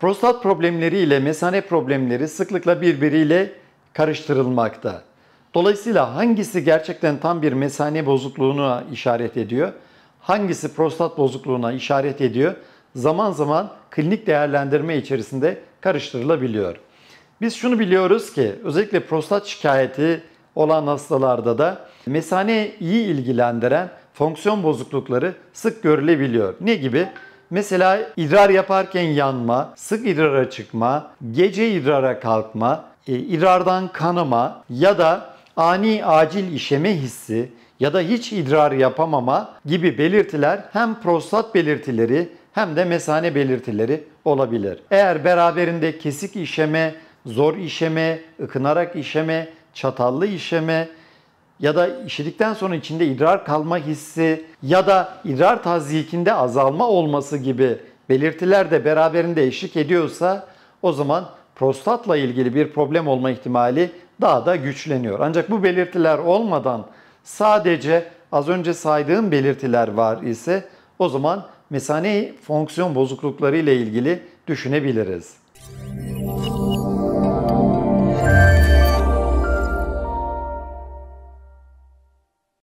Prostat problemleri ile mesane problemleri sıklıkla birbiriyle karıştırılmakta. Dolayısıyla hangisi gerçekten tam bir mesane bozukluğuna işaret ediyor? Hangisi prostat bozukluğuna işaret ediyor? Zaman zaman klinik değerlendirme içerisinde karıştırılabiliyor. Biz şunu biliyoruz ki özellikle prostat şikayeti olan hastalarda da mesane iyi ilgilendiren fonksiyon bozuklukları sık görülebiliyor. Ne gibi? Mesela idrar yaparken yanma, sık idrara çıkma, gece idrara kalkma, e, idrardan kanama ya da ani acil işeme hissi ya da hiç idrar yapamama gibi belirtiler hem prostat belirtileri hem de mesane belirtileri olabilir. Eğer beraberinde kesik işeme, zor işeme, ıkınarak işeme, çatallı işeme, ya da işedikten sonra içinde idrar kalma hissi ya da idrar tazyikinde azalma olması gibi belirtiler de beraberinde eşlik ediyorsa o zaman prostatla ilgili bir problem olma ihtimali daha da güçleniyor. Ancak bu belirtiler olmadan sadece az önce saydığım belirtiler var ise o zaman mesane fonksiyon bozuklukları ile ilgili düşünebiliriz.